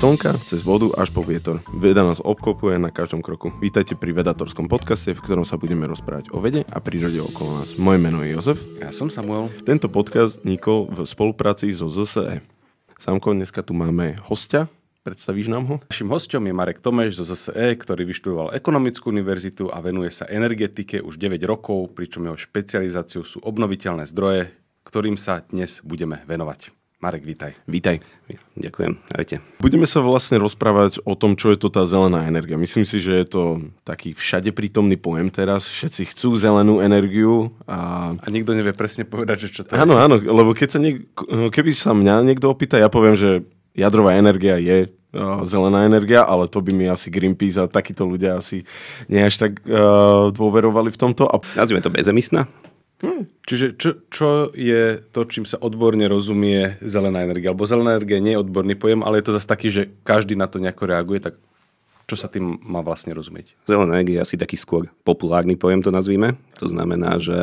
slnka, cez vodu až po vietor. Veda nás obkopuje na každom kroku. Vítajte pri Vedatorskom podcaste, v ktorom sa budeme rozprávať o vede a prírode okolo nás. Moje meno je Jozef. Ja som Samuel. Tento podcast vznikol v spolupráci so ZSE. Samko, dneska tu máme hostia, Predstavíš nám ho? Našim hostom je Marek Tomeš zo ZSE, ktorý vyštudoval Ekonomickú univerzitu a venuje sa energetike už 9 rokov, pričom jeho špecializáciou sú obnoviteľné zdroje, ktorým sa dnes budeme venovať. Marek, vítaj. Vítaj. Ďakujem. Ahojte. Budeme sa vlastne rozprávať o tom, čo je to tá zelená energia. Myslím si, že je to taký všade prítomný pojem teraz. Všetci chcú zelenú energiu. A, a nikto nevie presne povedať, že čo to je. Áno, áno, lebo keď sa niek- keby sa mňa niekto opýta, ja poviem, že jadrová energia je e, zelená energia, ale to by mi asi Greenpeace a takíto ľudia asi nie až tak uh, dôverovali v tomto. A... Nazvime to bezemisná? Hmm. Čiže čo, čo je to, čím sa odborne rozumie zelená energia? Alebo zelená energia nie je odborný pojem, ale je to zase taký, že každý na to nejako reaguje, tak čo sa tým má vlastne rozumieť? Zelená energia je asi taký skôr populárny pojem, to nazvíme. To znamená, že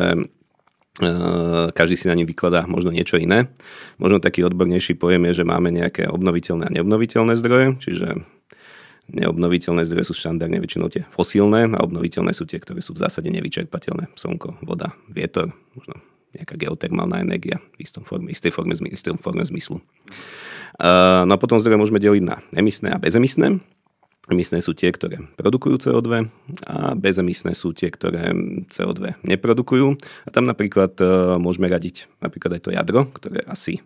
eh, každý si na ňu vykladá možno niečo iné. Možno taký odbornejší pojem je, že máme nejaké obnoviteľné a neobnoviteľné zdroje, čiže Neobnoviteľné zdroje sú štandardne väčšinou tie fosílne a obnoviteľné sú tie, ktoré sú v zásade nevyčerpateľné. Slnko, voda, vietor, možno nejaká geotermálna energia v istom forme, istej forme, istom forme zmyslu. no a potom zdroje môžeme deliť na emisné a bezemisné. Emisné sú tie, ktoré produkujú CO2 a bezemisné sú tie, ktoré CO2 neprodukujú. A tam napríklad e, môžeme radiť napríklad aj to jadro, ktoré asi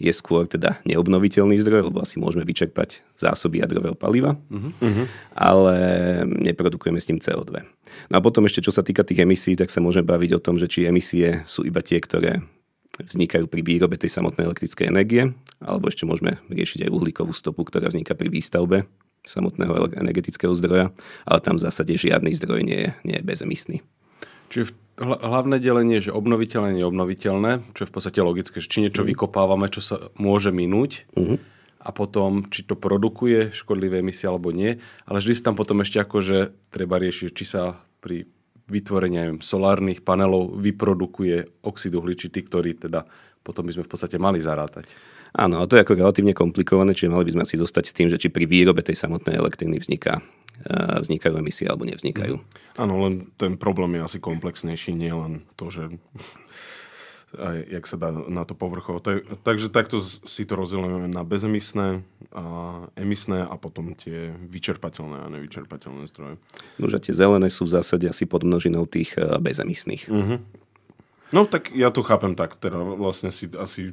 je skôr teda neobnoviteľný zdroj, lebo asi môžeme vyčerpať zásoby jadrového paliva, uh-huh. ale neprodukujeme s ním CO2. No a potom ešte, čo sa týka tých emisí, tak sa môžeme baviť o tom, že či emisie sú iba tie, ktoré vznikajú pri výrobe tej samotnej elektrickej energie, alebo ešte môžeme riešiť aj uhlíkovú stopu, ktorá vzniká pri výstavbe samotného energetického zdroja, ale tam v zásade žiadny zdroj nie je, nie je bezemisný. Čiže v hlavné delenie je, že obnoviteľné je obnoviteľné, čo je v podstate logické, že či niečo uh-huh. vykopávame, čo sa môže minúť uh-huh. a potom, či to produkuje škodlivé emisie alebo nie. Ale vždy sa tam potom ešte že treba riešiť, či sa pri vytvorení neviem, solárnych panelov vyprodukuje oxid uhličitý, ktorý teda potom by sme v podstate mali zarátať. Áno, a to je ako relatívne komplikované, čiže mali by sme si zostať s tým, že či pri výrobe tej samotnej elektriny vzniká vznikajú emisie alebo nevznikajú. Mhm. Áno, len ten problém je asi komplexnejší, nie len to, že aj jak sa dá na to povrchovo. Takže takto si to rozdielujeme na bezemisné, a emisné a potom tie vyčerpateľné a nevyčerpateľné zdroje. že tie zelené sú v zásade asi množinou tých e, bezemisných. Uh-huh. No tak ja to chápem tak, teda vlastne si asi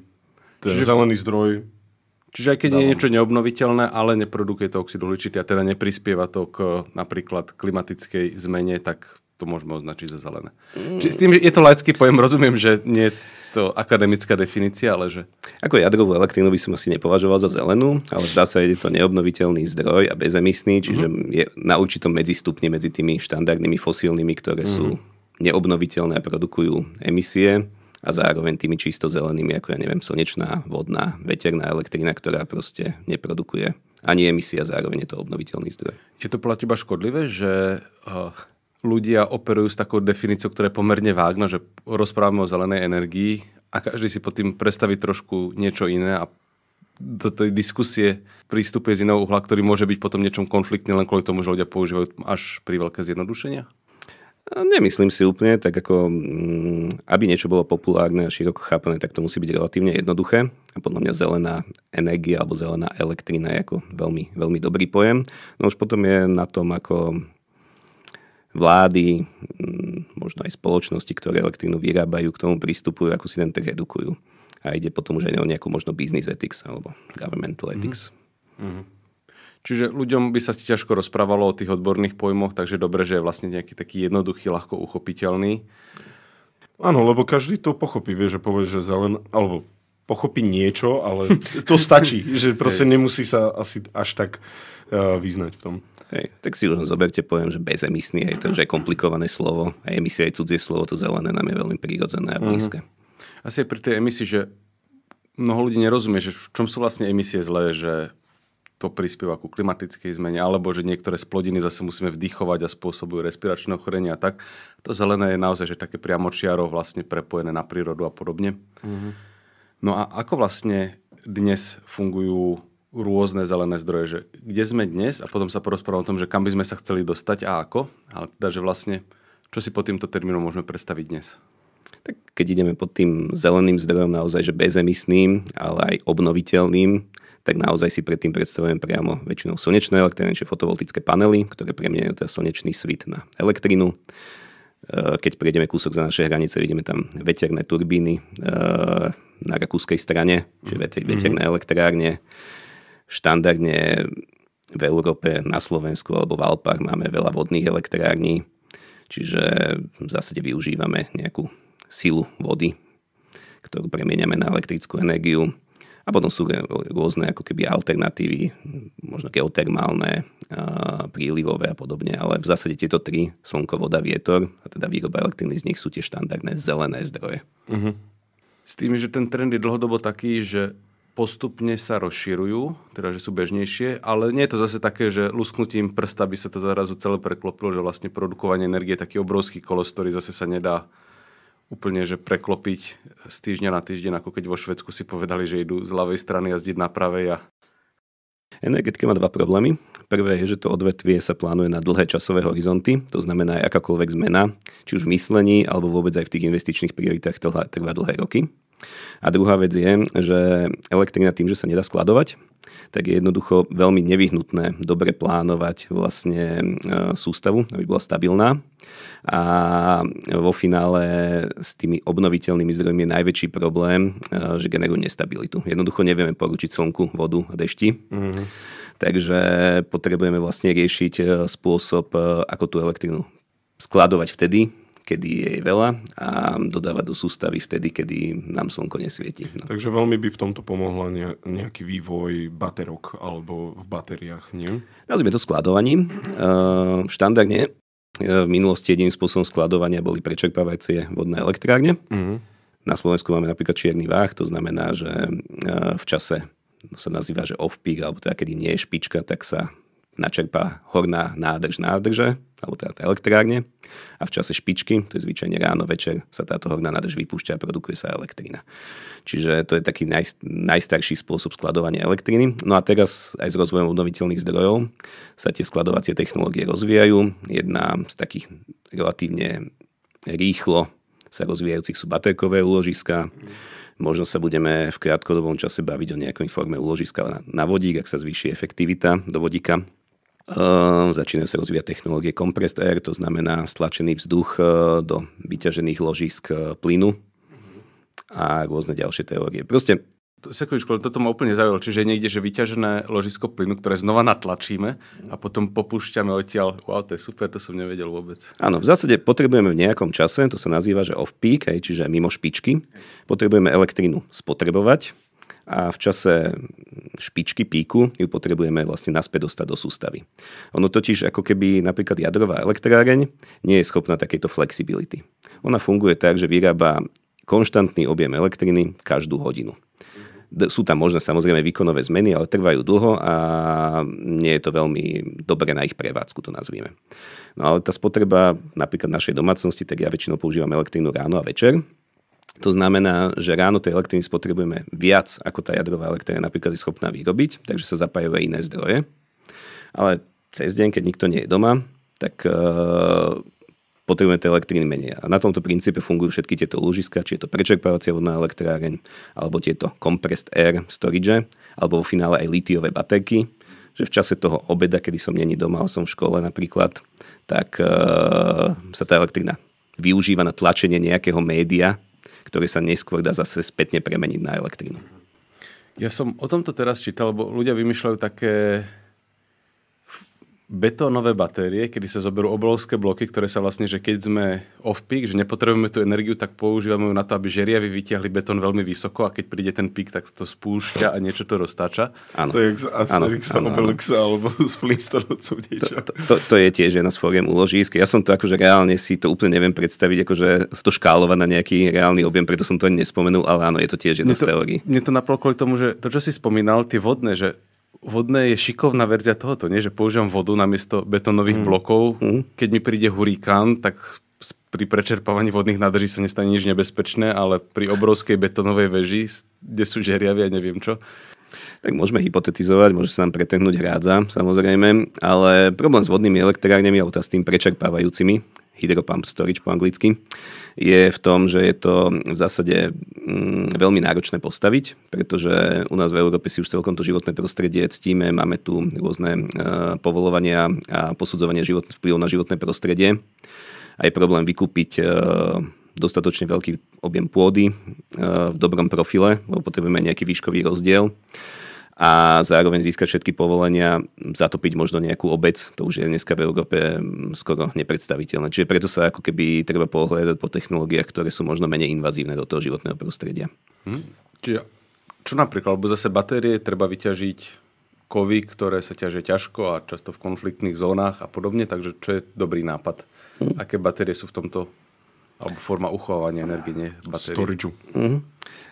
ten Čiže... zelený zdroj Čiže aj keď Dávam. je niečo neobnoviteľné, ale neprodukuje to oxid uhličitý a teda neprispieva to k napríklad klimatickej zmene, tak to môžeme označiť za zelené. Mm. Čiže s tým, že je to laický pojem, rozumiem, že nie je to akademická definícia, ale že... Ako jadrovú elektrínu by som asi nepovažoval za zelenú, ale v zásade je to neobnoviteľný zdroj a bezemisný, čiže mm-hmm. je na určitom medzistupne medzi tými štandardnými fosílnymi, ktoré mm-hmm. sú neobnoviteľné a produkujú emisie a zároveň tými čisto zelenými, ako ja neviem, slnečná, vodná, veterná elektrina, ktorá proste neprodukuje ani emisia, zároveň je to obnoviteľný zdroj. Je to podľa teba škodlivé, že eh, ľudia operujú s takou definíciou, ktorá je pomerne vágna, že rozprávame o zelenej energii a každý si pod tým predstaví trošku niečo iné a do tej diskusie prístupuje z iného uhla, ktorý môže byť potom niečom konfliktný len kvôli tomu, že ľudia používajú až pri veľké zjednodušenia? Nemyslím si úplne, tak ako mm, aby niečo bolo populárne a široko chápané, tak to musí byť relatívne jednoduché. A podľa mňa zelená energia alebo zelená elektrina je ako veľmi, veľmi dobrý pojem. No už potom je na tom ako vlády, mm, možno aj spoločnosti, ktoré elektrínu vyrábajú, k tomu pristupujú, ako si ten trh edukujú. A ide potom už aj o nejakú možno business ethics alebo governmental mhm. ethics. Mm-hmm. Čiže ľuďom by sa ťažko rozprávalo o tých odborných pojmoch, takže dobre, že je vlastne nejaký taký jednoduchý, ľahko uchopiteľný. Áno, lebo každý to pochopí, vie, že povie, že zelen, alebo pochopí niečo, ale to stačí, že proste Hej. nemusí sa asi až tak e, vyznať v tom. Hej, tak si už zoberte pojem, že bezemisný, je to už je komplikované slovo. A emisia je cudzie slovo, to zelené nám je veľmi prírodzené a mhm. blízke. Uh-huh. Asi aj pri tej emisii, že mnoho ľudí nerozumie, že v čom sú vlastne emisie zlé, že to prispieva ku klimatickej zmene, alebo že niektoré splodiny zase musíme vdychovať a spôsobujú respiračné ochorenia a tak. To zelené je naozaj že také priamočiaro vlastne prepojené na prírodu a podobne. Mm-hmm. No a ako vlastne dnes fungujú rôzne zelené zdroje, že kde sme dnes a potom sa porozprávam o tom, že kam by sme sa chceli dostať a ako, ale teda, že vlastne čo si pod týmto termínom môžeme predstaviť dnes? Tak keď ideme pod tým zeleným zdrojom naozaj, že bezemisným, ale aj obnoviteľným, tak naozaj si predtým predstavujem priamo väčšinou slnečné elektrárne, čiže fotovoltické panely, ktoré premieňajú teda slnečný svit na elektrínu. Eh, keď prejdeme kúsok za naše hranice, vidíme tam veterné turbíny eh, na rakúskej strane, čiže mm. veter, mhm. veterné mm-hmm. elektrárne. Štandardne v Európe, na Slovensku alebo v Alpách máme veľa vodných elektrární, čiže v zásade využívame nejakú silu vody, ktorú premieňame na elektrickú energiu. A potom sú rôzne ako keby alternatívy, možno geotermálne, prílivové a podobne, ale v zásade tieto tri, slnko, voda, vietor a teda výroba elektriny z nich sú tie štandardné zelené zdroje. Uh-huh. S tým, že ten trend je dlhodobo taký, že postupne sa rozširujú, teda že sú bežnejšie, ale nie je to zase také, že lusknutím prsta by sa to zarazu celé preklopilo, že vlastne produkovanie energie je taký obrovský kolos, ktorý zase sa nedá úplne že preklopiť z týždňa na týždeň, ako keď vo Švedsku si povedali, že idú z ľavej strany jazdiť na pravej a Energetika má dva problémy. Prvé je, že to odvetvie sa plánuje na dlhé časové horizonty, to znamená aj akákoľvek zmena, či už v myslení, alebo vôbec aj v tých investičných prioritách trvá, dlhé roky. A druhá vec je, že elektrina tým, že sa nedá skladovať, tak je jednoducho veľmi nevyhnutné dobre plánovať vlastne e, sústavu, aby bola stabilná. A vo finále s tými obnoviteľnými zdrojmi je najväčší problém, e, že generujú nestabilitu. Jednoducho nevieme poručiť slnku, vodu a dešti. Mm-hmm. Takže potrebujeme vlastne riešiť e, spôsob, ako tú elektrinu skladovať vtedy, kedy je veľa a dodávať do sústavy vtedy, kedy nám slnko nesvieti. No. Takže veľmi by v tomto pomohla nejaký vývoj baterok alebo v bateriách, nie? Nazvime to skladovaním. Uh, štandardne ehm, v minulosti jediným spôsobom skladovania boli prečerpávacie vodné elektrárne. Uh-huh. Na Slovensku máme napríklad čierny váh, to znamená, že ehm, v čase sa nazýva, že off-peak, alebo teda kedy nie je špička, tak sa načerpá horná nádrž nádrže, alebo teda elektrárne a v čase špičky, to je zvyčajne ráno, večer, sa táto horná nádrž vypúšťa a produkuje sa elektrina. Čiže to je taký najst- najstarší spôsob skladovania elektriny. No a teraz aj s rozvojom obnoviteľných zdrojov sa tie skladovacie technológie rozvíjajú. Jedna z takých relatívne rýchlo sa rozvíjajúcich sú baterkové úložiska. Možno sa budeme v krátkodobom čase baviť o nejakej forme úložiska na, na vodík, ak sa zvýši efektivita do vodíka Ehm, začínajú sa rozvíjať technológie compressed air, to znamená stlačený vzduch e, do vyťažených ložisk e, plynu a rôzne ďalšie teórie. Proste Sekundičku, toto ma úplne zaujalo. Čiže niekde, že vyťažené ložisko plynu, ktoré znova natlačíme a potom popúšťame odtiaľ. Wow, to je super, to som nevedel vôbec. Áno, v zásade potrebujeme v nejakom čase, to sa nazýva, že off-peak, čiže mimo špičky, potrebujeme elektrínu spotrebovať a v čase špičky píku ju potrebujeme vlastne naspäť dostať do sústavy. Ono totiž ako keby napríklad jadrová elektráreň nie je schopná takejto flexibility. Ona funguje tak, že vyrába konštantný objem elektriny každú hodinu. Sú tam možné samozrejme výkonové zmeny, ale trvajú dlho a nie je to veľmi dobre na ich prevádzku, to nazvime. No ale tá spotreba napríklad našej domácnosti, tak ja väčšinou používam elektrínu ráno a večer, to znamená, že ráno tej elektriny spotrebujeme viac, ako tá jadrová elektrina napríklad je schopná vyrobiť, takže sa zapájajú aj iné zdroje. Ale cez deň, keď nikto nie je doma, tak uh, potrebujeme tej elektriny menej. A na tomto princípe fungujú všetky tieto ložiska, či je to prečerpávacia vodná elektráreň, alebo tieto compressed air storage, alebo vo finále aj litiové baterky, že v čase toho obeda, kedy som není doma, ale som v škole napríklad, tak uh, sa tá elektrina využíva na tlačenie nejakého média, ktorý sa neskôr dá zase spätne premeniť na elektrínu. Ja som o tomto teraz čítal, lebo ľudia vymýšľajú také betónové batérie, kedy sa zoberú obrovské bloky, ktoré sa vlastne, že keď sme off-peak, že nepotrebujeme tú energiu, tak používame ju na to, aby žeriavy vytiahli betón veľmi vysoko a keď príde ten pík, tak to spúšťa a niečo to roztáča. Áno. To je Asterix Obelixa alebo z Flintstonovcov niečo. To, to, to, je tiež jedna z fóriem uložísk. Ja som to akože reálne si to úplne neviem predstaviť, akože sa to škálova na nejaký reálny objem, preto som to nespomenul, ale áno, je to tiež jedna mne to, z teórií. Mne to napríklad kvôli tomu, že to, čo si spomínal, tie vodné, že vodné je šikovná verzia tohoto, nie? že používam vodu namiesto betónových mm. blokov. Mm. Keď mi príde hurikán, tak pri prečerpávaní vodných nádrží sa nestane nič nebezpečné, ale pri obrovskej betónovej veži, kde sú žeriavia, neviem čo. Tak môžeme hypotetizovať, môže sa nám pretehnúť hrádza, samozrejme, ale problém s vodnými elektrárnemi alebo s tým prečerpávajúcimi, hydropump storage po anglicky, je v tom, že je to v zásade mm, veľmi náročné postaviť, pretože u nás v Európe si už celkom to životné prostredie ctíme, máme tu rôzne e, povolovania a posudzovanie život, vplyv na životné prostredie a je problém vykúpiť e, dostatočne veľký objem pôdy e, v dobrom profile, lebo potrebujeme nejaký výškový rozdiel a zároveň získať všetky povolenia, zatopiť možno nejakú obec, to už je dneska v Európe mm, skoro nepredstaviteľné. Čiže preto sa ako keby treba pohľadať po technológiách, ktoré sú možno menej invazívne do toho životného prostredia. Hm. Čiže čo napríklad, lebo zase batérie treba vyťažiť kovy, ktoré sa ťažia ťažko a často v konfliktných zónach a podobne, takže čo je dobrý nápad? Hm. Aké batérie sú v tomto alebo forma uchovania energie, nie? Batérie. Storage. huh mhm.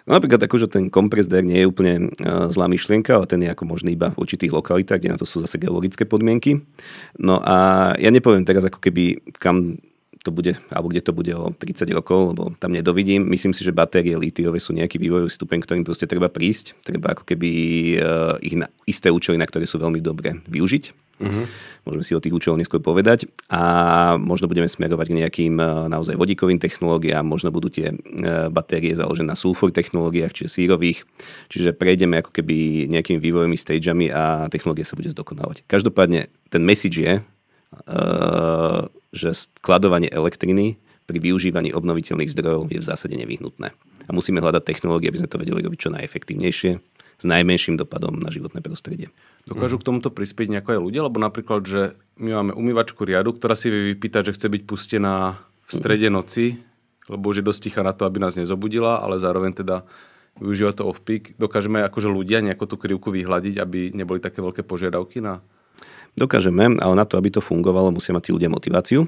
No napríklad že akože ten kompres nie je úplne uh, zlá myšlienka, ale ten je ako možný iba v určitých lokalitách, kde na to sú zase geologické podmienky. No a ja nepoviem teraz ako keby, kam to bude, alebo kde to bude o 30 rokov, lebo tam nedovidím. Myslím si, že batérie litiové sú nejaký vývojový stupeň, ktorým proste treba prísť. Treba ako keby eh, ich na isté účely, na ktoré sú veľmi dobré využiť. Mm-hmm. Môžeme si o tých účeloch neskôr povedať. A možno budeme smerovať k nejakým eh, naozaj vodíkovým technológiám, možno budú tie eh, batérie založené na sulfur technológiách, čiže sírových. Čiže prejdeme ako keby nejakými vývojovými stageami a technológia sa bude zdokonávať. Každopádne ten message je, uh, že skladovanie elektriny pri využívaní obnoviteľných zdrojov je v zásade nevyhnutné. A musíme hľadať technológie, aby sme to vedeli robiť čo najefektívnejšie, s najmenším dopadom na životné prostredie. Dokážu k tomuto prispieť nejako aj ľudia? Lebo napríklad, že my máme umývačku riadu, ktorá si vie vypýtať, že chce byť pustená v strede noci, lebo už je dosť na to, aby nás nezobudila, ale zároveň teda využíva to off-peak. Dokážeme akože ľudia nejako tú krivku vyhľadiť, aby neboli také veľké požiadavky na Dokážeme, ale na to, aby to fungovalo, musia mať tí ľudia motiváciu.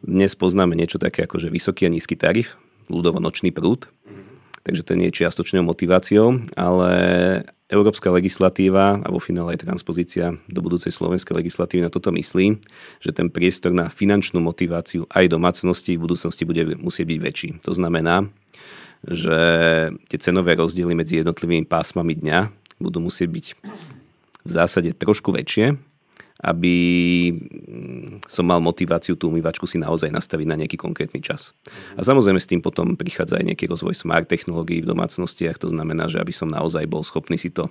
Dnes poznáme niečo také ako že vysoký a nízky tarif, ľudovo nočný prúd, takže nie je čiastočnou motiváciou, ale európska legislatíva a vo finále aj transpozícia do budúcej slovenskej legislatívy na toto myslí, že ten priestor na finančnú motiváciu aj domácnosti v budúcnosti bude musieť byť väčší. To znamená, že tie cenové rozdiely medzi jednotlivými pásmami dňa budú musieť byť v zásade trošku väčšie, aby mm, som mal motiváciu tú umývačku si naozaj nastaviť na nejaký konkrétny čas. A samozrejme s tým potom prichádza aj nejaký rozvoj smart technológií v domácnostiach, to znamená, že aby som naozaj bol schopný si to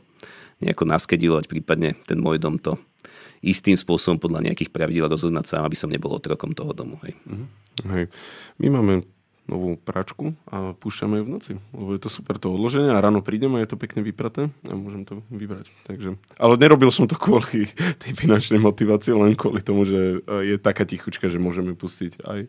nejako naskedilovať, prípadne ten môj dom to istým spôsobom podľa nejakých pravidel rozoznať sám, aby som nebol otrokom toho domu. Hej. Mhm. Hej. My máme novú pračku a púšťame ju v noci. Lebo je to super to odloženie a ráno prídem a je to pekne vypraté a môžem to vybrať. Takže, ale nerobil som to kvôli tej finančnej motivácii, len kvôli tomu, že e, je taká tichučka, že môžeme pustiť aj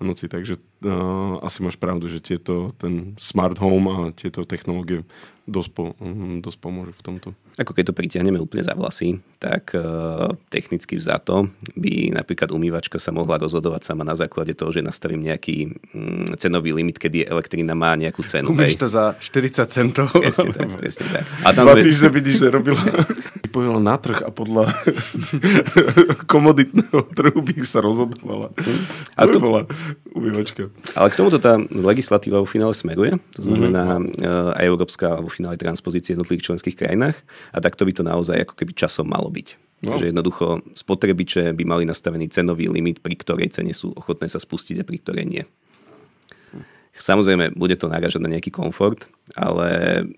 v noci. Takže uh, asi máš pravdu, že tieto, ten smart home a tieto technológie dosť, po, mhm, dosť pomôže v tomto. Ako keď to pritiahneme úplne za vlasy, tak e, technicky vzato by napríklad umývačka sa mohla rozhodovať sama na základe toho, že nastavím nejaký mm, cenový limit, kedy elektrina má nejakú cenu. Umieš to za 40 centov. Presne tak, presne tak. A tam Dva týždne vidíš, že robila vypojila na trh a podľa komoditného trhu by sa rozhodovala. A to, to bola umývačka. Ale k tomuto tá legislatíva v finále smeruje. To znamená, mm-hmm. aj Európska finále transpozície v jednotlivých členských krajinách a takto by to naozaj ako keby časom malo byť. No. Že jednoducho spotrebiče by mali nastavený cenový limit, pri ktorej cene sú ochotné sa spustiť a pri ktorej nie. Samozrejme, bude to náražať na nejaký komfort, ale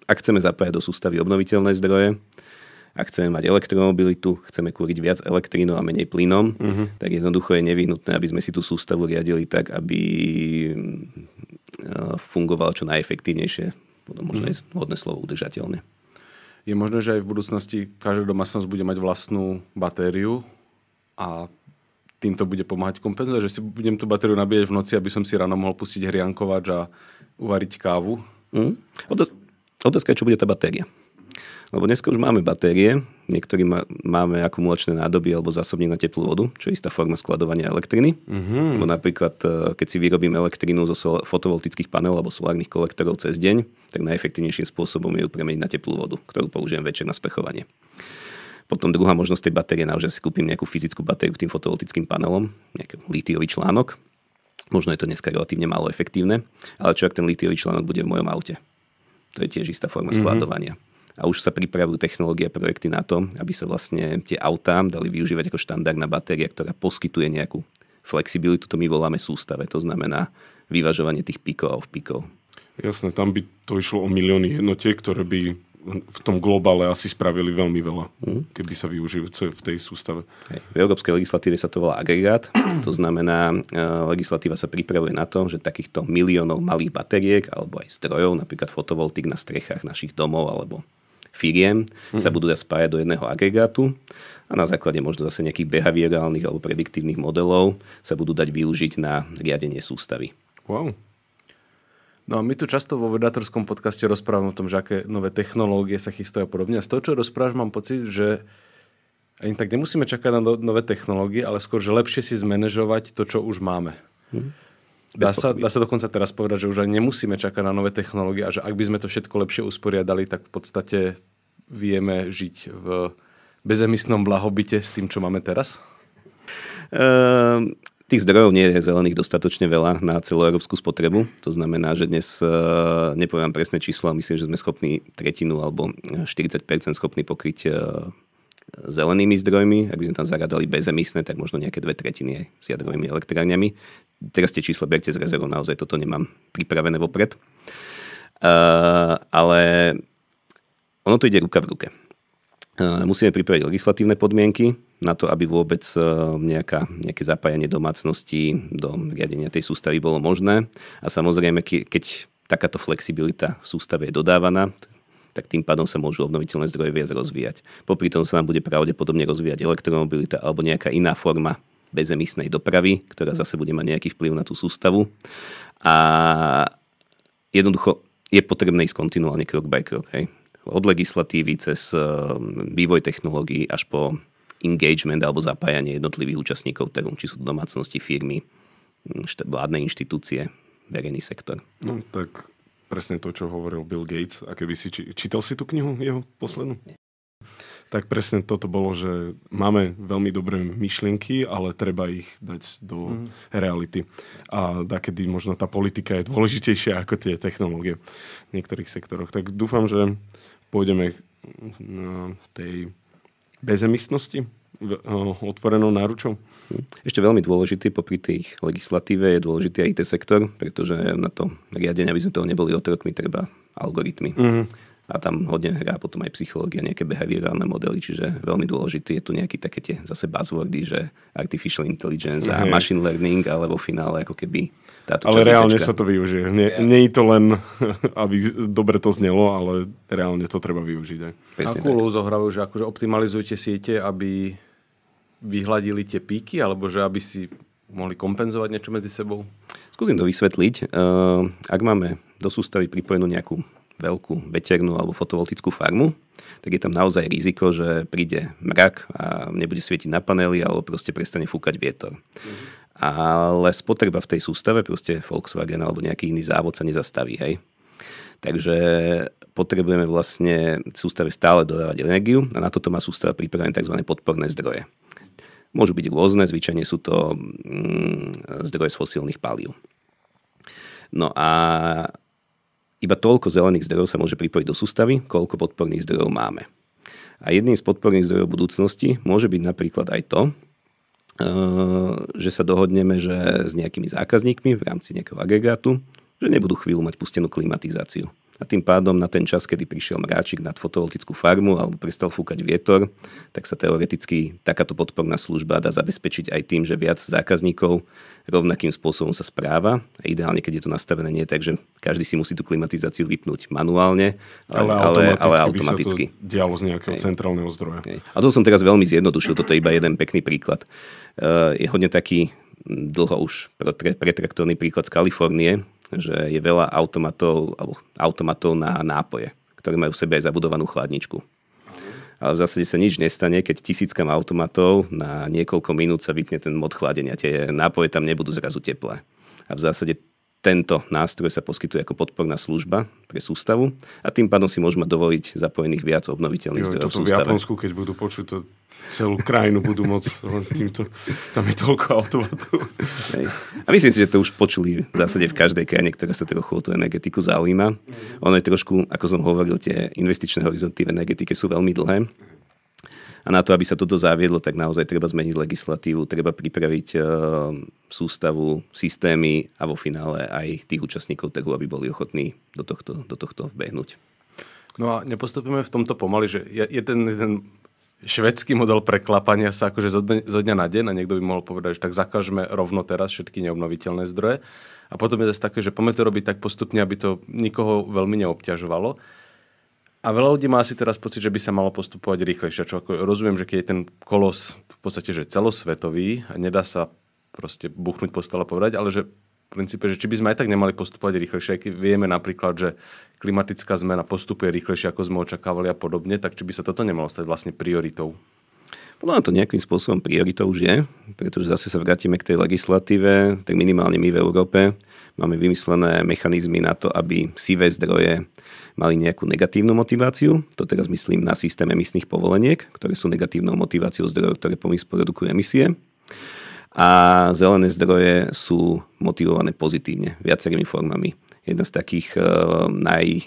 ak chceme zapájať do sústavy obnoviteľné zdroje, ak chceme mať elektromobilitu, chceme kúriť viac elektrínou a menej plynom, uh-huh. tak jednoducho je nevyhnutné, aby sme si tú sústavu riadili tak, aby eh, fungovala čo najefektívnejšie možno mm. je vhodné slovo udržateľne. Je možné, že aj v budúcnosti každá domácnosť bude mať vlastnú batériu a týmto bude pomáhať kompenzovať, že si budem tú batériu nabíjať v noci, aby som si ráno mohol pustiť hriankovač a uvariť kávu. Mm. Otázka je, čo bude tá batéria. Lebo dneska už máme batérie, Niektorí ma- máme akumulačné nádoby alebo zásobne na teplú vodu, čo je istá forma skladovania elektriny. Mm-hmm. napríklad, e, keď si vyrobím elektrínu zo sol- fotovoltických panelov alebo solárnych kolektorov cez deň, tak najefektívnejším spôsobom je ju premeniť na teplú vodu, ktorú použijem večer na sprchovanie. Potom druhá možnosť tej batérie, že si kúpim nejakú fyzickú batériu k tým fotovoltickým panelom, nejaký litiový článok. Možno je to dneska relatívne málo efektívne, ale čo ak ten litiový článok bude v mojom aute? To je tiež istá forma mm-hmm. skladovania a už sa pripravujú technológie a projekty na to, aby sa vlastne tie autá dali využívať ako štandardná batéria, ktorá poskytuje nejakú flexibilitu, to my voláme sústave, to znamená vyvažovanie tých pikov a v pikov. Jasné, tam by to išlo o milióny jednotiek, ktoré by v tom globále asi spravili veľmi veľa, mhm. keby sa využívali v tej sústave. Hej. V európskej legislatíve sa to volá agregát, to znamená, e, legislatíva sa pripravuje na to, že takýchto miliónov malých batériek alebo aj zdrojov, napríklad fotovoltik na strechách našich domov alebo firiem mm-hmm. sa mhm. budú dať spájať do jedného agregátu a na základe možno zase nejakých behaviorálnych alebo prediktívnych modelov sa budú dať využiť na riadenie sústavy. Wow. No a my tu často vo vedátorskom podcaste rozprávame o tom, že aké nové technológie sa chystajú a podobne. A z toho, čo rozprávam, mám pocit, že ani tak nemusíme čakať na no-, nové technológie, ale skôr, že lepšie si zmanéžovať to, čo už máme. Mm-hmm. Dá sa, dá sa dokonca teraz povedať, že už aj nemusíme čakať na nové technológie a že ak by sme to všetko lepšie usporiadali, tak v podstate vieme žiť v bezemisnom blahobite s tým, čo máme teraz? Ehm, tých zdrojov nie je zelených dostatočne veľa na celoeurópsku spotrebu. To znamená, že dnes, eh, nepoviem presné číslo, myslím, že sme schopní tretinu alebo 40 schopní pokryť eh, zelenými zdrojmi, ak by sme tam zaradali bezemisné, tak možno nejaké dve tretiny aj s jadrovými elektrárňami. Teraz tie čísla berte z rezervu, naozaj toto nemám pripravené vopred. Uh, ale ono to ide ruka v ruke. Uh, musíme pripraviť legislatívne podmienky na to, aby vôbec uh, nejaká, nejaké zapájanie domácností do riadenia tej sústavy bolo možné. A samozrejme, keď takáto flexibilita v sústave je dodávaná, tak tým pádom sa môžu obnoviteľné zdroje viac rozvíjať. Popri tom sa nám bude pravdepodobne rozvíjať elektromobilita alebo nejaká iná forma bezemisnej dopravy, ktorá zase bude mať nejaký vplyv na tú sústavu. A jednoducho je potrebné ísť kontinuálne krok by krok. Hej. Od legislatívy cez eh, vývoj technológií až po engagement alebo zapájanie jednotlivých účastníkov trhu, či sú to domácnosti, firmy, mm, vládne inštitúcie, verejný sektor. No tak presne to, čo hovoril Bill Gates. A keby si či, čítal si tú knihu jeho poslednú? Tak presne toto bolo, že máme veľmi dobré myšlienky, ale treba ich dať do mm. reality. A takedy možno tá politika je dôležitejšia ako tie technológie v niektorých sektoroch. Tak dúfam, že pôjdeme na tej bezemistnosti, Eh, otvorenou náručou. Ešte veľmi dôležitý popri tých legislatíve je dôležitý aj IT sektor, pretože na to riadenie, aby sme toho neboli otrokmi, treba algoritmy. Mm-hmm. A tam hodne hrá potom aj psychológia, nejaké behaviorálne modely, čiže veľmi dôležité je tu nejaké také tie zase buzzwordy, že artificial intelligence mm-hmm. a machine learning, alebo v finále ako keby táto Ale reálne tečka. sa to využije. Nie, nie je to len, aby dobre to znelo, ale reálne to treba využiť. Aj. Akú lúzo hrajú, že akože optimalizujete siete, aby vyhľadili tie píky, alebo že aby si mohli kompenzovať niečo medzi sebou? Skúsim to vysvetliť. Eh, ak máme do sústavy pripojenú nejakú veľkú veternú alebo fotovoltickú farmu, tak je tam naozaj riziko, že príde mrak a nebude svietiť na panely alebo proste prestane fúkať vietor. Mm-hmm. Ale spotreba v tej sústave, proste Volkswagen alebo nejaký iný závod sa nezastaví. Hej? Takže potrebujeme vlastne sústave stále dodávať energiu a na toto má sústava pripravené tzv. podporné zdroje. Môžu byť rôzne, zvyčajne sú to mm, zdroje z fosílnych palív. No a iba toľko zelených zdrojov sa môže pripojiť do sústavy, koľko podporných zdrojov máme. A jedným z podporných zdrojov budúcnosti môže byť napríklad aj to, e, že sa dohodneme, že s nejakými zákazníkmi v rámci nejakého agregátu, že nebudú chvíľu mať pustenú klimatizáciu a tým pádom na ten čas, kedy prišiel mráčik nad fotovoltickú farmu alebo prestal fúkať vietor, tak sa teoreticky takáto podporná služba dá zabezpečiť aj tým, že viac zákazníkov rovnakým spôsobom sa správa. A ideálne, keď je to nastavené nie tak, že každý si musí tú klimatizáciu vypnúť manuálne, ale, ale, automaticky, ale automaticky. By sa to dialo z nejakého Hej. centrálneho zdroja. Hej. A to som teraz veľmi zjednodušil, toto je iba jeden pekný príklad. Uh, je hodne taký dlho už pretraktorný príklad z Kalifornie, že je veľa automatov, alebo automatov na nápoje, ktoré majú v sebe aj zabudovanú chladničku. Ale v zásade sa nič nestane, keď tisíckam automatov na niekoľko minút sa vypne ten mod chladenia. Tie nápoje tam nebudú zrazu teplé. A v zásade tento nástroj sa poskytuje ako podporná služba pre sústavu a tým pádom si môžeme dovoliť zapojených viac obnoviteľných jo, zdrojov v Japonsku, keď budú počuť, to, celú krajinu budú môcť len s týmto. Tam je toľko automatov. Hej. A myslím si, že to už počuli v zásade v každej krajine, ktorá sa trochu o tú energetiku zaujíma. Ono je trošku, ako som hovoril, tie investičné horizonty v energetike sú veľmi dlhé. A na to, aby sa toto zaviedlo, tak naozaj treba zmeniť legislatívu, treba pripraviť e, sústavu, systémy a vo finále aj tých účastníkov trhu, aby boli ochotní do tohto, do tohto vbehnúť. No a nepostupíme v tomto pomaly, že je, je ten, ten švedský model preklapania sa akože zo, dne, zo dňa na deň a niekto by mohol povedať, že tak zakažme rovno teraz všetky neobnoviteľné zdroje. A potom je zase také, že poďme to robiť tak postupne, aby to nikoho veľmi neobťažovalo. A veľa ľudí má asi teraz pocit, že by sa malo postupovať rýchlejšie. Čo ako rozumiem, že keď je ten kolos v podstate že celosvetový a nedá sa proste buchnúť po stole povedať, ale že princípe, že či by sme aj tak nemali postupovať rýchlejšie, keď vieme napríklad, že klimatická zmena postupuje rýchlejšie, ako sme očakávali a podobne, tak či by sa toto nemalo stať vlastne prioritou? Podľa mňa to nejakým spôsobom prioritou už je, pretože zase sa vrátime k tej legislatíve, tak minimálne my v Európe máme vymyslené mechanizmy na to, aby sivé zdroje mali nejakú negatívnu motiváciu. To teraz myslím na systém emisných povoleniek, ktoré sú negatívnou motiváciou zdrojov, ktoré pomysl produkujú emisie a zelené zdroje sú motivované pozitívne viacerými formami. Jedna z takých eh, naj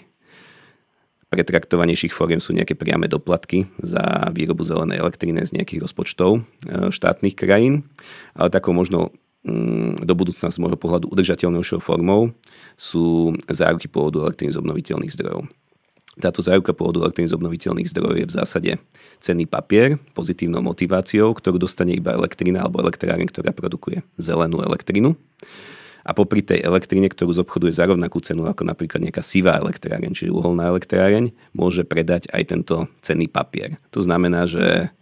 pretraktovanejších fóriem sú nejaké priame doplatky za výrobu zelenej elektriny z nejakých rozpočtov eh, štátnych krajín, ale takou možno mm, do budúcna z môjho pohľadu udržateľnejšou formou sú záruky pôvodu elektriny z obnoviteľných zdrojov. Táto záruka pôvodu elektriny z obnoviteľných zdrojov je v zásade cenný papier pozitívnou motiváciou, ktorú dostane iba elektrina alebo elektráreň, ktorá produkuje zelenú elektrinu. A popri tej elektrine, ktorú zobchoduje za rovnakú cenu ako napríklad nejaká sivá elektráreň, či uholná elektráreň, môže predať aj tento cenný papier. To znamená, že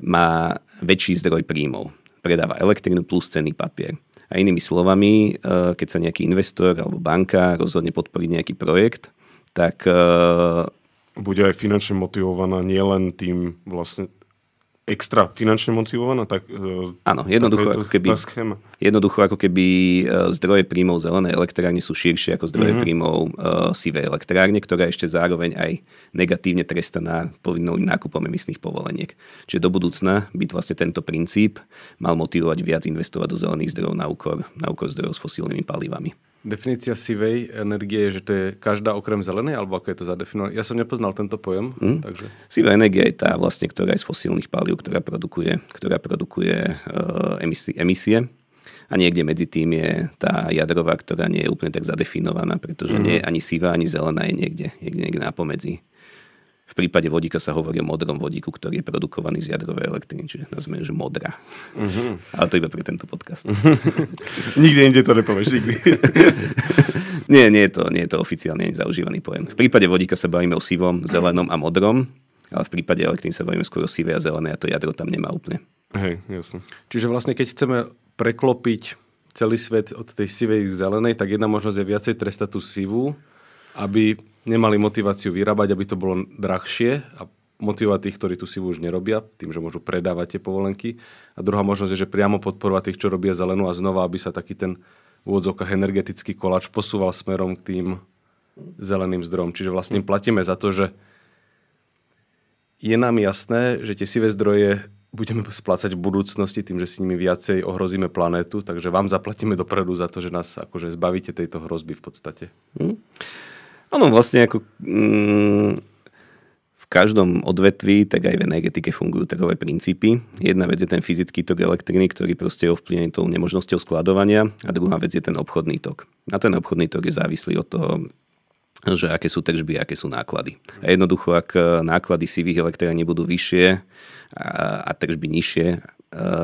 má väčší zdroj príjmov. Predáva elektrinu plus cenný papier. A inými slovami, eh, keď sa nejaký investor alebo banka rozhodne podporiť nejaký projekt, tak... Uh, Bude aj finančne motivovaná nielen tým vlastne extra finančne motivovaná, tak... E, Áno, jednoducho, tak je to, ako keby tá schéma. Jednoducho ako keby eh, zdroje príjmov zelenej elektrárne sú širšie ako zdroje mm-hmm. príjmov uh, sivej elektrárne, ktorá ešte zároveň aj negatívne trestaná povinnou nákupom emisných povoleniek. Čiže do budúcna by vlastne tento princíp mal motivovať viac investovať do zelených zdrojov na úkor, na úkor zdrojov s fosílnymi palivami. Definícia sivej energie je, že to je každá okrem zelenej, alebo ako je to zadefinované? Ja som nepoznal tento pojem. Mm. Takže... Sivá energia je tá vlastne, ktorá je z fosílnych palív, ktorá produkuje, ktorá produkuje uh, emisie, emisie a niekde medzi tým je tá jadrová, ktorá nie je úplne tak zadefinovaná, pretože mm-hmm. nie je ani sivá, ani zelená, je niekde, niekde, niekde na pomedzi. V prípade vodíka sa hovorí o modrom vodíku, ktorý je produkovaný z jadrovej elektriny, čiže nazveme, že modrá. Mm-hmm. Ale to iba pre tento podcast. nikdy inde to nepovieš, nikdy. nie, nie je, to, nie je to oficiálne ani zaužívaný pojem. V prípade vodíka sa bavíme o sivom, zelenom a modrom, ale v prípade elektriny sa bavíme skôr o sivé a zelené a to jadro tam nemá úplne. Hej, jasne. Čiže vlastne, keď chceme preklopiť celý svet od tej sivej k zelenej, tak jedna možnosť je viacej trestať tú sivú, aby nemali motiváciu vyrábať, aby to bolo drahšie a motivovať tých, ktorí tú sivú už nerobia, tým, že môžu predávať tie povolenky. A druhá možnosť je, že priamo podporovať tých, čo robia zelenú a znova, aby sa taký ten v úvodzovkách energetický koláč posúval smerom k tým zeleným zdrojom. Čiže vlastne platíme za to, že je nám jasné, že tie sivé zdroje budeme splácať v budúcnosti tým, že s nimi viacej ohrozíme planétu, takže vám zaplatíme dopredu za to, že nás akože zbavíte tejto hrozby v podstate. Hm? Áno, vlastne ako mm, v každom odvetví, tak aj v energetike fungujú takové princípy. Jedna vec je ten fyzický tok elektriny, ktorý proste je ovplyvnený tou nemožnosťou skladovania a druhá vec je ten obchodný tok. A ten obchodný tok je závislý od toho, že aké sú tržby, aké sú náklady. A jednoducho, ak e, náklady sivých elektrán budú vyššie a, a tržby nižšie e,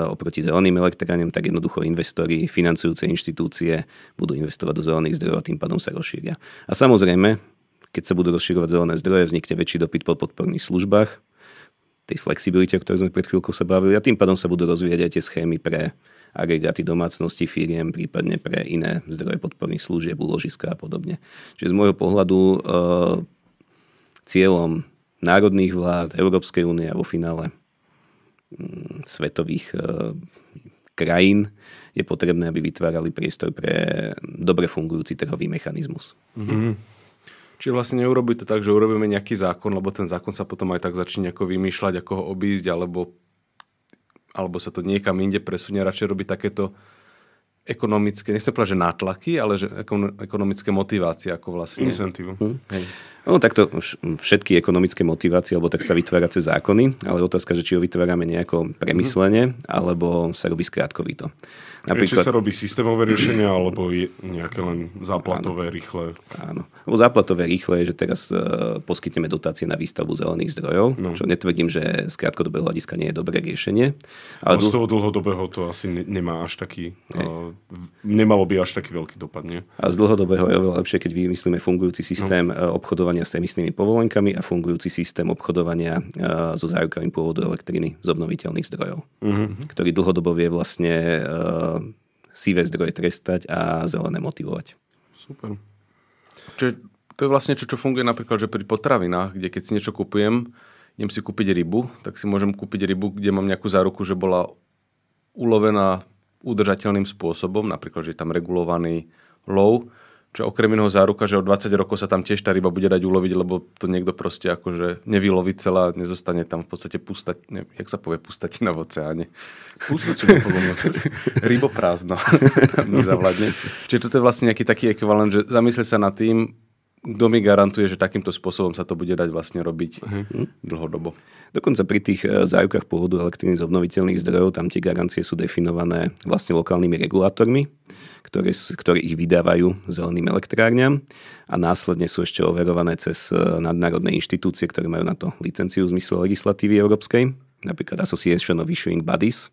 oproti zeleným elektrániam, tak jednoducho investori, financujúce inštitúcie budú investovať do zelených zdrojov a tým pádom sa rozšíria. A samozrejme, keď sa budú rozširovať zelené zdroje, vznikne väčší dopyt po podporných službách, tej flexibilite, o ktorej sme pred chvíľkou sa bavili a tým pádom sa budú rozvíjať aj tie schémy pre agregáty domácnosti firiem, prípadne pre iné zdroje podporných služieb, úložiska a podobne. Čiže z môjho pohľadu e, cieľom národných vlád, Európskej únie a vo finále e, svetových e, krajín je potrebné, aby vytvárali priestor pre dobre fungujúci trhový mechanizmus. Mm-hmm. Čiže vlastne neurobiť to tak, že urobíme nejaký zákon, lebo ten zákon sa potom aj tak začne nejako vymýšľať, ako ho obísť, alebo alebo sa to niekam inde presunie, radšej robiť takéto ekonomické, nechcem povedať, že nátlaky, ale že ekonomické motivácie ako vlastne. Incentívu. Hm. No takto všetky ekonomické motivácie, alebo tak sa vytvára cez zákony, ale otázka, že či ho vytvárame nejako mhm. premyslene, alebo sa robí skrátkovito. Napríklad... Či sa robí systémové riešenie alebo nejaké len záplatové, áno. rýchle? Áno. Lebo záplatové, rýchle je, že teraz uh, poskytneme dotácie na výstavbu zelených zdrojov, no. čo netvrdím, že z krátkodobého hľadiska nie je dobré riešenie. Ale z toho dlhodobého to asi nemá až taký, uh, nemalo by až taký veľký dopad, nie? A z dlhodobého je oveľa lepšie, keď vymyslíme fungujúci systém no. E, obchodovania s emisnými povolenkami a fungujúci systém obchodovania uh, so zárukami pôvodu elektriny z obnoviteľných zdrojov, uh-huh. ktorý dlhodobo je vlastne uh, sivé zdroje trestať a zelené motivovať. Super. Čiže to je vlastne čo, čo funguje napríklad že pri potravinách, kde keď si niečo kupujem, idem si kúpiť rybu, tak si môžem kúpiť rybu, kde mám nejakú záruku, že bola ulovená udržateľným spôsobom, napríklad, že je tam regulovaný lov, čo okrem iného záruka, že o 20 rokov sa tam tiež tá ryba bude dať uloviť, lebo to niekto proste akože nevyloví celá, nezostane tam v podstate pustať, ne, jak sa povie pustať na oceáne. Pustať podľa mňa. Ryboprázdno. prázdno. Čiže toto je vlastne nejaký taký ekvivalent, že zamysle sa nad tým, kto mi garantuje, že takýmto spôsobom sa to bude dať vlastne robiť uh-huh. dlhodobo. Dokonca pri tých eh, zájukách pôvodu elektriny z obnoviteľných zdrojov, tam tie garancie sú definované vlastne lokálnymi regulátormi, ktoré, ktorí ich vydávajú zeleným elektrárňam a následne sú ešte overované cez eh, nadnárodné inštitúcie, ktoré majú na to licenciu v zmysle legislatívy európskej, napríklad Association of Issuing Bodies,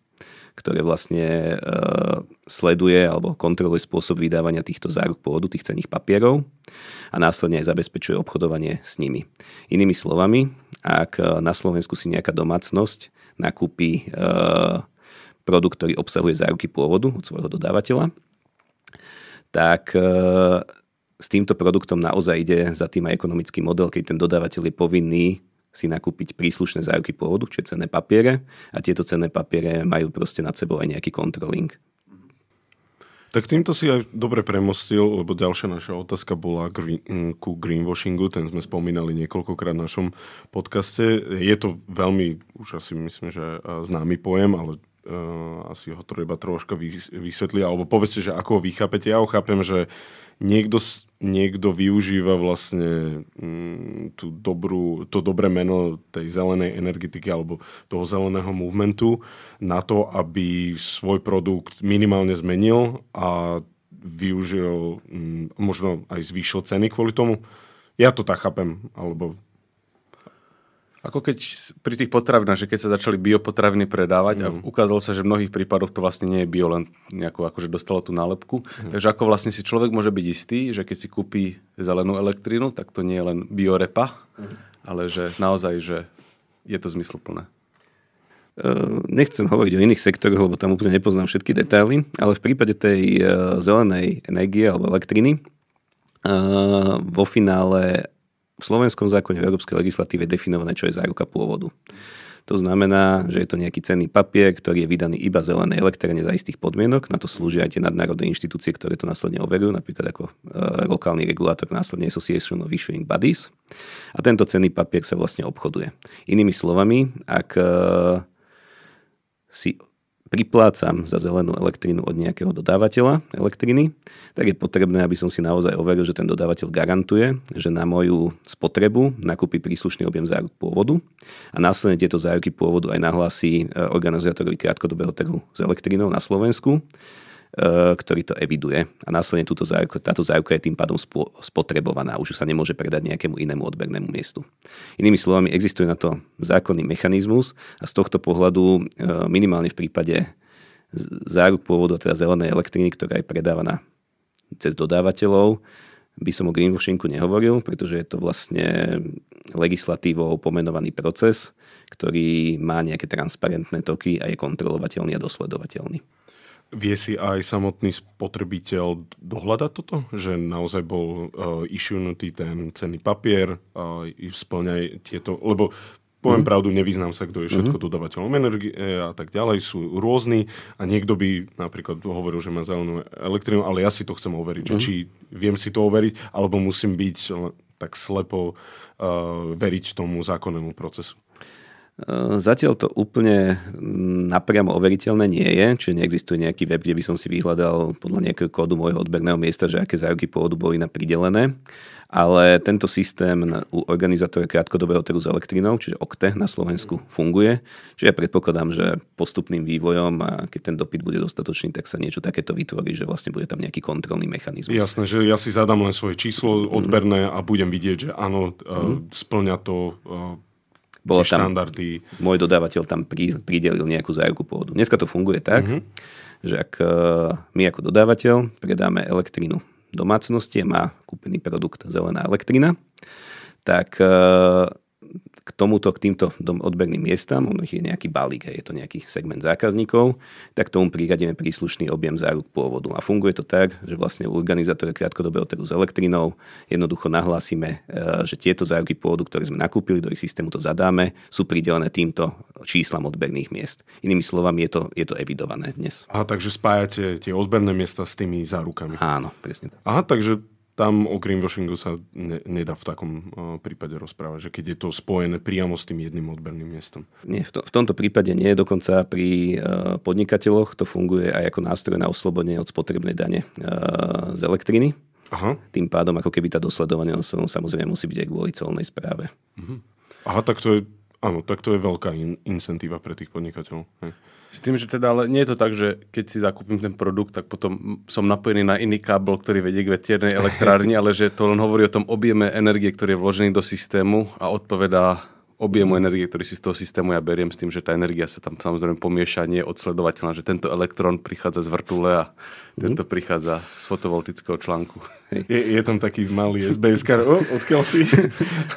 ktoré vlastne eh, sleduje alebo kontroluje spôsob vydávania týchto záruk pôvodu, tých cených papierov a následne aj zabezpečuje obchodovanie s nimi. Inými slovami, ak eh, na Slovensku si nejaká domácnosť nakúpi e, produkt, ktorý obsahuje záruky pôvodu od svojho dodávateľa, tak s týmto produktom naozaj ide za tým aj ekonomický model, keď ten dodávateľ je povinný si nakúpiť príslušné záruky pôvodu, čiže cenné papiere a tieto cenné papiere majú proste nad sebou aj nejaký kontroling. Mhm. Tak týmto si aj dobre premostil, lebo ďalšia naša otázka bola mm, ku greenwashingu, ten sme spomínali niekoľkokrát v našom podcaste. Je to veľmi, už asi myslím, že e, známy pojem, ale uh, asi ho treba troška vysvetliť, alebo povedzte, že ako ho vychápete. Ja ho chápem, že niekto niekto využíva vlastne mm, tú dobrú, to dobré meno tej zelenej energetiky alebo toho zeleného movementu na to, aby svoj produkt minimálne zmenil a využil, mm, možno aj zvýšil ceny kvôli tomu. Ja to tak chápem, alebo ako keď pri tých potravinách, že keď sa začali biopotraviny predávať mm. a mhm. ukázalo sa, že v mnohých prípadoch to vlastne nie je bio, len nejako akože dostalo tú nálepku. Mm. Takže ako vlastne si človek môže byť istý, že keď si kúpi zelenú elektrínu, tak to nie je len biorepa, mm. ale že naozaj, že je to zmysluplné. Ehm, nechcem hovoriť o iných sektoroch, lebo tam úplne nepoznám všetky detaily, ale v prípade tej e, zelenej energie alebo elektriny e, vo finále v slovenskom zákone, v európskej legislatíve je definované, čo je záruka pôvodu. To znamená, že je to nejaký cenný papier, ktorý je vydaný iba zelenej elektrárne za istých podmienok. Na to slúžia aj tie nadnárodné inštitúcie, ktoré to následne overujú, napríklad ako e, lokálny regulátor, následne Association no of Issuing Bodies. A tento cenný papier sa vlastne obchoduje. Inými slovami, ak e, si priplácam za zelenú elektrínu od nejakého dodávateľa elektriny, tak je potrebné, aby som si naozaj overil, že ten dodávateľ garantuje, že na moju spotrebu nakúpi príslušný objem záruk pôvodu a následne tieto záruky pôvodu aj nahlási e, organizátorovi krátkodobého trhu s elektrínou na Slovensku Eh, ktorý to eviduje a následne túto zájku, táto záruka je tým pádom spo, spotrebovaná, už sa nemôže predať nejakému inému odbernému miestu. Inými slovami, existuje na to zákonný mechanizmus a z tohto pohľadu eh, minimálne v prípade záruk pôvodu, teda zelenej elektriny, ktorá je predávaná cez dodávateľov, by som o greenwashingu nehovoril, pretože je to vlastne legislatívou pomenovaný proces, ktorý má nejaké transparentné toky a je kontrolovateľný a dosledovateľný. Vie si aj samotný spotrebiteľ dohľadať toto? Že naozaj bol uh, eh, issuenutý ten cenný papier, uh, splňaj tieto... Lebo poviem mm. pravdu, nevyznám sa, kto je všetko mm. dodávateľom energie a tak ďalej, sú rôzni a niekto by napríklad hovoril, že má zelenú elektrínu, ale ja si to chcem overiť, mm. že mhm. či viem si to overiť, alebo musím byť eh, tak slepo uh, veriť tomu zákonnému procesu. Eh, zatiaľ to úplne mm, napriamo overiteľné nie je, čiže neexistuje nejaký web, kde by som si vyhľadal podľa nejakého kódu môjho odberného miesta, že aké záruky pôvodu boli na pridelené. Ale tento systém u organizátora krátkodobého trhu s elektrínou, čiže OKTE na Slovensku funguje. Čiže ja predpokladám, že postupným vývojom a keď ten dopyt bude dostatočný, tak sa niečo takéto vytvorí, že vlastne bude tam nejaký kontrolný mechanizmus. Jasné, že ja si zadám len svoje číslo mhm. odberné mm. a budem vidieť, že áno, mm. splňa to eh, bolo tam, štandardy. Môj dodávateľ tam prí, pridelil nejakú záruku pôdu. Dneska to funguje tak, mm-hmm. že ak eh, my ako dodávateľ predáme elektrínu domácnosti a má kúpený produkt zelená elektrina, tak eh, k tomuto, k týmto odberným miestam, ono je nejaký balík, je to nejaký segment zákazníkov, tak tomu priradíme príslušný objem záruk pôvodu. A funguje to tak, že vlastne u organizátora krátkodobého trhu s elektrinou jednoducho nahlásime, e, že tieto záruky pôvodu, ktoré sme nakúpili, do ich systému to zadáme, sú pridelené týmto číslam odberných miest. Inými slovami, je to, je to evidované dnes. Aha, takže spájate tie odberné miesta s tými zárukami. Áno, presne tak. Aha, takže tam o greenwashingu sa ne, nedá v takom eh, prípade rozprávať, že keď je to spojené priamo s tým jedným odberným miestom. Nie, v, to, v tomto prípade nie. Dokonca pri uh, podnikateľoch to funguje aj ako nástroj na oslobodenie od spotrebnej dane uh, z elektriny. Aha. Tým pádom ako keby tá dosledovanosť samozrejme musí byť aj kvôli celnej správe. Mhm. Aha, tak to je, áno, tak to je veľká in, incentíva pre tých podnikateľov. Hej. S tým, že teda, ale nie je to tak, že keď si zakúpim ten produkt, tak potom som napojený na iný kábel, ktorý vedie k vetiernej elektrárni, ale že to len hovorí o tom objeme energie, ktorý je vložený do systému a odpovedá objemu energie, ktorý si z toho systému ja beriem s tým, že tá energia sa tam samozrejme pomieša, nie je odsledovateľná, že tento elektrón prichádza z vrtule a mm. prichádza z fotovoltického článku. Je, je tam taký malý SBS kar, o, odkiaľ si?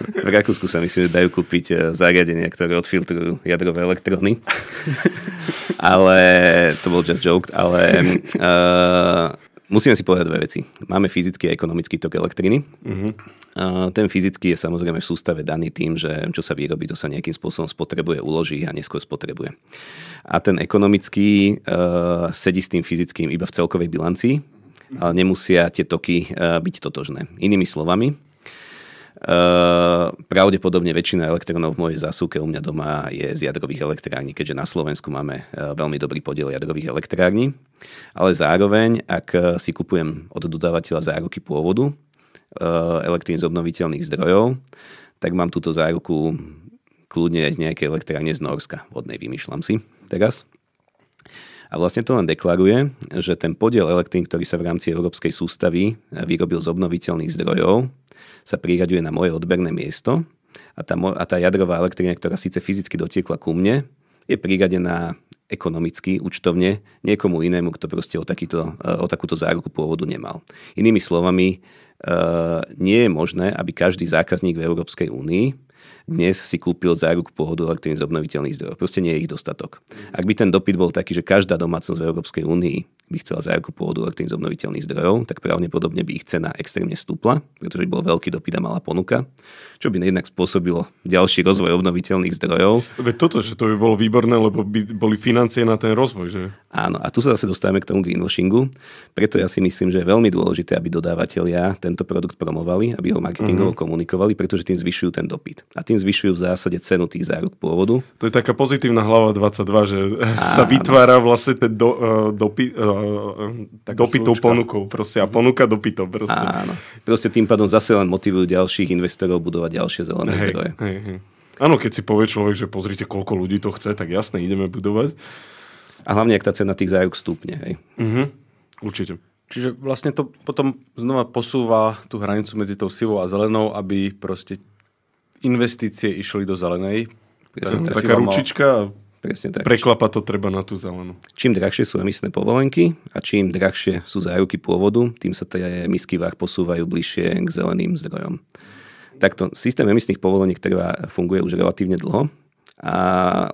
v Rakúsku sa myslím, že dajú kúpiť e, zariadenia, ktoré odfiltrujú jadrové elektróny. ale to bol just joke, ale uh, Musíme si povedať dve veci. Máme fyzický a ekonomický tok elektriny. Uh-huh. A ten fyzický je samozrejme v sústave daný tým, že čo sa vyrobí, to sa nejakým spôsobom spotrebuje, uloží a neskôr spotrebuje. A ten ekonomický uh, sedí s tým fyzickým iba v celkovej bilancii, ale nemusia tie toky uh, byť totožné. Inými slovami, Ehm, pravdepodobne väčšina elektrónov v mojej zásuvke u mňa doma je z jadrových elektrární, keďže na Slovensku máme ehm, veľmi dobrý podiel jadrových elektrární. Ale zároveň, ak ehm, si kupujem od dodávateľa záruky pôvodu elektrín z obnoviteľných zdrojov, tak mám túto záruku kľudne aj z nejakej elektrárne z Norska. Vodnej vymýšľam si teraz. A vlastne to len deklaruje, že ten podiel elektrín, ktorý sa v rámci európskej sústavy vyrobil z obnoviteľných zdrojov, sa priraďuje na moje odberné miesto a tá, a tá jadrová elektrina, ktorá síce fyzicky dotiekla ku mne, je priradená ekonomicky, účtovne niekomu inému, kto proste o, takýto, o takúto záruku pôvodu nemal. Inými slovami, eh, nie je možné, aby každý zákazník v Európskej únii dnes si kúpil záruk pohodu elektriny z obnoviteľných zdrojov. Proste nie je ich dostatok. Ak by ten dopyt bol taký, že každá domácnosť v Európskej únii by chcela záruku pohodu elektriny z obnoviteľných zdrojov, tak pravdepodobne by ich cena extrémne stúpla, pretože by bol veľký dopyt a malá ponuka, čo by jednak spôsobilo ďalší rozvoj obnoviteľných zdrojov. Veď toto, že to by bolo výborné, lebo by boli financie na ten rozvoj, že? Áno, a tu sa zase dostávame k tomu greenwashingu, preto ja si myslím, že je veľmi dôležité, aby dodávateľia tento produkt promovali, aby ho marketingovo mm-hmm. komunikovali, pretože tým zvyšujú ten dopyt. A a tým zvyšujú v zásade cenu tých záruk pôvodu. To je taká pozitívna hlava 22, že a, sa vytvára vlastne ten do, e, dopy, e, dopytou ponukou proste, a ponuka dopytou. Proste. Áno. Proste tým pádom zase len motivujú ďalších investorov budovať ďalšie zelené hej, zdroje. Hej, hej. Áno, keď si povie človek, že pozrite, koľko ľudí to chce, tak jasne, ideme budovať. A hlavne, ak tá cena tých záruk stúpne. Hej. Uh-huh. Určite. Čiže vlastne to potom znova posúva tú hranicu medzi tou sivou a zelenou, aby proste investície išli do zelenej. Ja tak, taká ručička mal... Presne tak. Preklapa to treba na tú zelenú. Čím drahšie sú emisné povolenky a čím drahšie sú zájuky pôvodu, tým sa tie misky váh posúvajú bližšie k zeleným zdrojom. Takto systém emisných povoleniek trvá, funguje už relatívne dlho. A,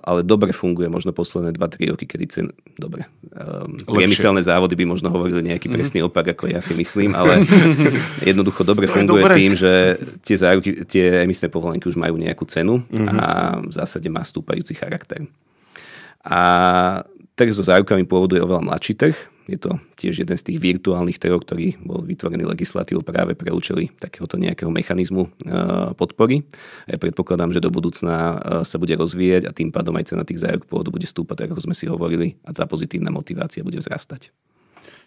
ale dobre funguje možno posledné 2-3 roky, kedy cen... Dobre. Um, priemyselné závody by možno hovorili nejaký mhm. presný opak, ako ja si myslím, ale jednoducho dobre to funguje dobre. tým, že tie, záruky, tie emisné povolenky už majú nejakú cenu mm-hmm. a v zásade má stúpajúci charakter. A trh so zárukami pôvodu je oveľa mladší trh, je to tiež jeden z tých virtuálnych trhov, ktorý bol vytvorený legislatívou práve pre účely takéhoto nejakého mechanizmu eh, podpory. Ja predpokladám, že do budúcna eh, sa bude rozvíjať a tým pádom aj cena tých záruk pôvodu bude stúpať, tak ako sme si hovorili, a tá pozitívna motivácia bude vzrastať.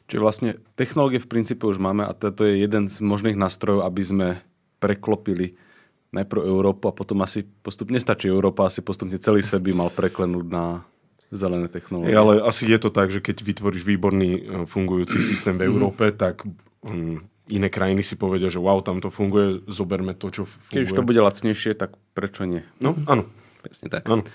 Čiže vlastne technológie v princípe už máme a toto je jeden z možných nástrojov, aby sme preklopili najprv Európu a potom asi postupne, nestačí Európa, asi postupne celý svet by mal preklenúť na zelené technológie. Ale asi je to tak, že keď vytvoríš výborný e, fungujúci systém v mm. Európe, tak um, iné krajiny si povedia, že wow, tam to funguje, zoberme to, čo funguje. Keď už to bude lacnejšie, tak prečo nie? No, áno. Presne tak. Áno.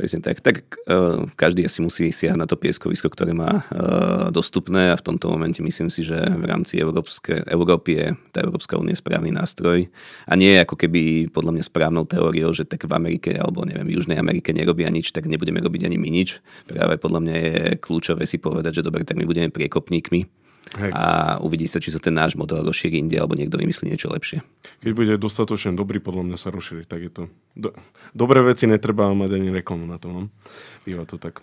Presne tak. Tak uh, každý asi musí siahať na to pieskovisko, ktoré má uh, dostupné a v tomto momente myslím si, že v rámci Európske, Európy je tá Európska únie správny nástroj a nie ako keby podľa mňa správnou teóriou, že tak v Amerike alebo neviem, v Južnej Amerike nerobia nič, tak nebudeme robiť ani my nič. Práve podľa mňa je kľúčové si povedať, že dobre, tak my budeme priekopníkmi Hej. a uvidí sa, či sa ten náš model rozšíri inde, alebo niekto vymyslí niečo lepšie. Keď bude dostatočne dobrý, podľa mňa sa rozšíri, tak je to... Do... Dobré veci netreba mať ani reklamu na to, no. Býva to tak.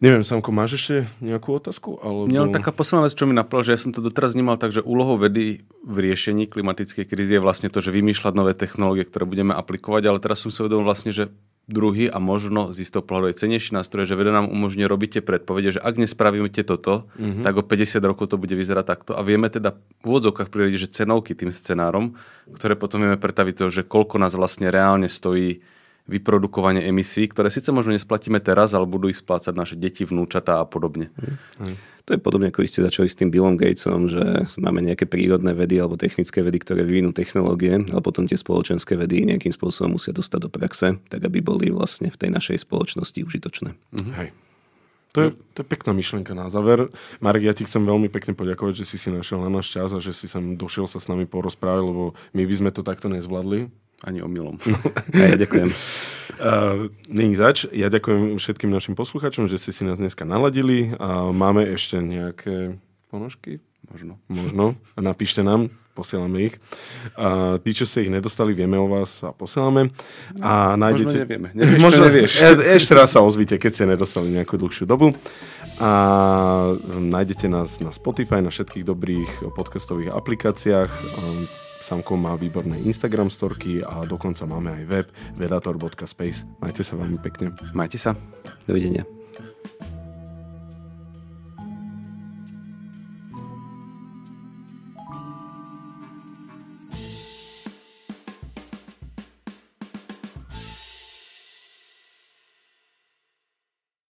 Neviem, Samko, máš ešte nejakú otázku? Alebo... Mňa taká posledná vec, čo mi napadlo, že ja som to doteraz vnímal tak, že úlohou vedy v riešení klimatickej krízy je vlastne to, že vymýšľať nové technológie, ktoré budeme aplikovať, ale teraz som si uvedomil vlastne, že druhý a možno z istého pohľadu aj cenejší nástroj, že veda nám umožňuje robiť tie predpovede, že ak nespravíme toto, mm-hmm. tak o 50 rokov to bude vyzerať takto. A vieme teda v úvodzovkách priradiť, že cenovky tým scenárom, ktoré potom vieme pretaviť to, že koľko nás vlastne reálne stojí vyprodukovanie emisí, ktoré síce možno nesplatíme teraz, ale budú ich splácať naše deti, vnúčatá a podobne. Mm-hmm. To je podobne, ako vy ste začali s tým Billom Gatesom, že máme nejaké prírodné vedy alebo technické vedy, ktoré vyvinú technológie, ale potom tie spoločenské vedy nejakým spôsobom musia dostať do praxe, tak aby boli vlastne v tej našej spoločnosti užitočné. Mm-hmm. Hej. To je, mhm. to je pekná myšlienka na záver. Marek, ja ti chcem veľmi pekne poďakovať, že si si našiel na náš čas a že si sem došiel sa s nami porozprávať, lebo my by sme to takto nezvládli. Ani omylom. No, a ja ďakujem. Uh, Není zač. Ja ďakujem všetkým našim poslucháčom, že ste si nás dneska naladili. A máme ešte nejaké ponožky? Možno. Možno. Napíšte nám, posielame ich. A tí, čo ste ich nedostali, vieme o vás a posielame. A no, nájdete... Možno nevieme. Nevieš, možno nevieš. Ešte raz sa ozvite, keď ste nedostali nejakú dlhšiu dobu. A nájdete nás na Spotify, na všetkých dobrých podcastových aplikáciách. Samko má výborné Instagram storky a dokonca máme aj web vedator.space. Majte sa veľmi pekne. Majte sa. Dovidenia.